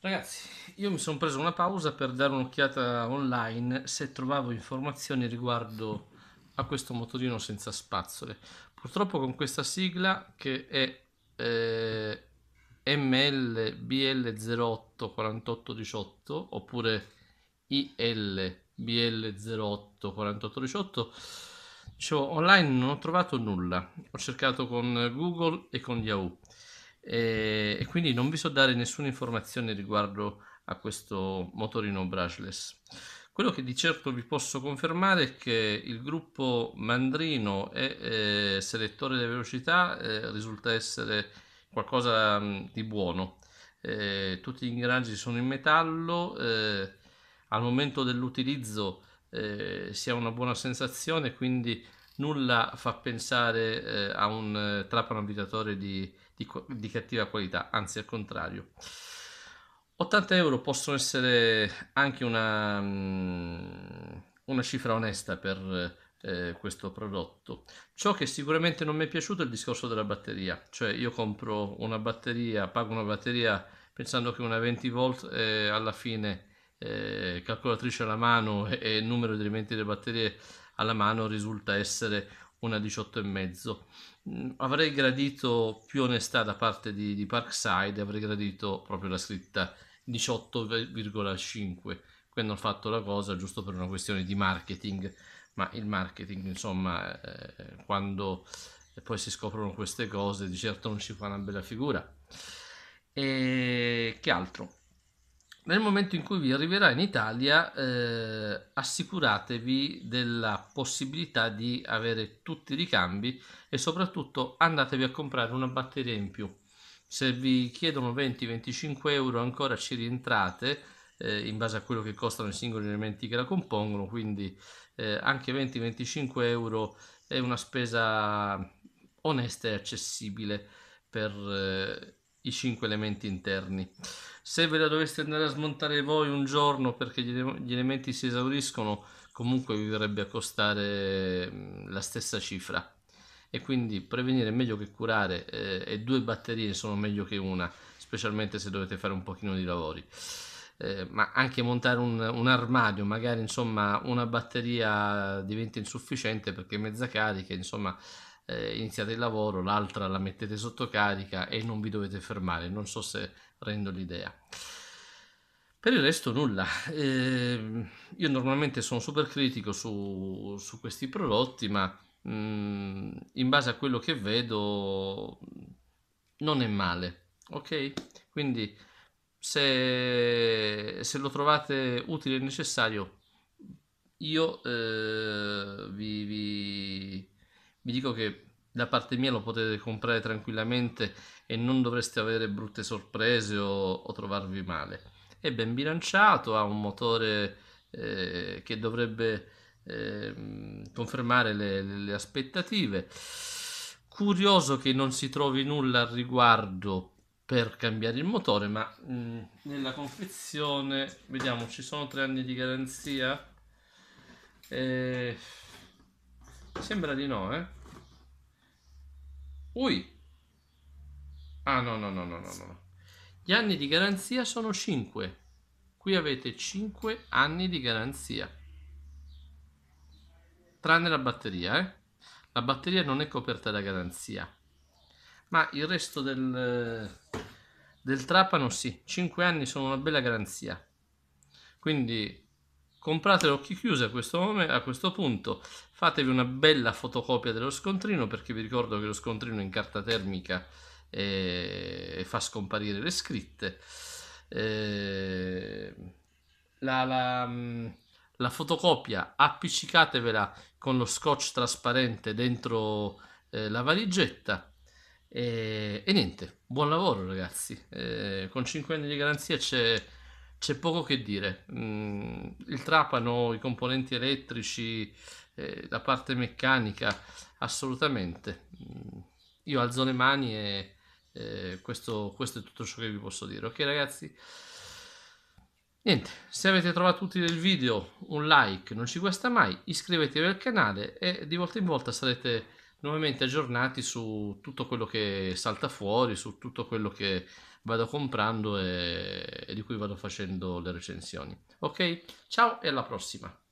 Ragazzi, io mi sono preso una pausa per dare un'occhiata online se trovavo informazioni riguardo a questo motorino senza spazzole. Purtroppo con questa sigla che è eh, MLBL084818 oppure ILBL084818 dicevo online non ho trovato nulla. Ho cercato con Google e con Yahoo e, e quindi non vi so dare nessuna informazione riguardo a questo motorino brushless. Quello che di certo vi posso confermare è che il gruppo Mandrino e eh, selettore delle velocità eh, risulta essere qualcosa mh, mm, di buono. Eh, tutti gli ingranaggi sono in metallo, eh, al momento dell'utilizzo eh, si ha una buona sensazione, quindi nulla fa pensare eh, a un trapano abitatore di di, di cattiva qualità, anzi al contrario. 80 euro possono essere anche una, mm, una cifra onesta per eh, questo prodotto. Ciò che sicuramente non mi è piaciuto è il discorso della batteria, cioè io compro una batteria, pago una batteria pensando che una 20 volt eh, alla fine eh, calcolatrice alla mano e, numero di elementi delle batterie alla mano risulta essere una 18,5. Mm, avrei gradito più onestà da parte di, di Parkside, avrei gradito proprio la scritta 18,5. Qui ho fatto la cosa giusto per una questione di marketing, ma il marketing, insomma, eh, quando eh, poi si scoprono queste cose, di certo non si fa una bella figura. E che altro? nel momento in cui vi arriverà in Italia eh, assicuratevi della possibilità di avere tutti i ricambi e soprattutto andatevi a comprare una batteria in più. Se vi chiedono 20-25 euro ancora ci rientrate eh, in base a quello che costano i singoli elementi che la compongono, quindi eh, anche 20-25 euro è una spesa onesta e accessibile per eh, i cinque elementi interni. Se ve la doveste andare a smontare voi un giorno perché gli elementi si esauriscono, comunque vi verrebbe a costare la stessa cifra. E quindi prevenire è meglio che curare eh, e due batterie sono meglio che una, specialmente se dovete fare un pochino di lavori. Eh, ma anche montare un, un, armadio, magari insomma una batteria diventa insufficiente perché è mezza carica, insomma eh, iniziate il lavoro, l'altra la mettete sotto carica e non vi dovete fermare. Non so se rendo l'idea. Per il resto nulla, eh, io normalmente sono super critico su, su questi prodotti, ma mh, mm, in base a quello che vedo non è male, ok? Quindi se, se lo trovate utile e necessario, io eh, vi, vi vi dico che da parte mia lo potete comprare tranquillamente e non dovreste avere brutte sorprese o, o trovarvi male. È ben bilanciato, ha un motore eh, che dovrebbe eh, confermare le, le, aspettative. Curioso che non si trovi nulla al riguardo per cambiare il motore, ma mh, mm, nella confezione, vediamo, ci sono tre anni di garanzia? Eh, sembra di no, eh? Ui. Ah no, no, no, no, no, no. Gli anni di garanzia sono 5. Qui avete 5 anni di garanzia. Tranne la batteria, eh? La batteria non è coperta da garanzia. Ma il resto del, del trapano sì, 5 anni sono una bella garanzia. Quindi comprate occhi chiusi a questo, momento, a questo punto, fatevi una bella fotocopia dello scontrino perché vi ricordo che lo scontrino in carta termica eh, fa scomparire le scritte. Eh, la, la, mm, la, fotocopia appiccicatevela con lo scotch trasparente dentro eh, la valigetta. E, eh, e, niente, buon lavoro ragazzi. Eh, con 5 anni di garanzia c'è c'è poco che dire. Mm, il trapano, i componenti elettrici, eh, la parte meccanica, assolutamente. Mm, io alzo le mani e questo, questo è tutto ciò che vi posso dire. Ok ragazzi? Niente, se avete trovato utile il video, un like non ci guasta mai, iscrivetevi al canale e di volta in volta sarete nuovamente aggiornati su tutto quello che salta fuori, su tutto quello che vado comprando e, e di cui vado facendo le recensioni. Ok, ciao e alla prossima!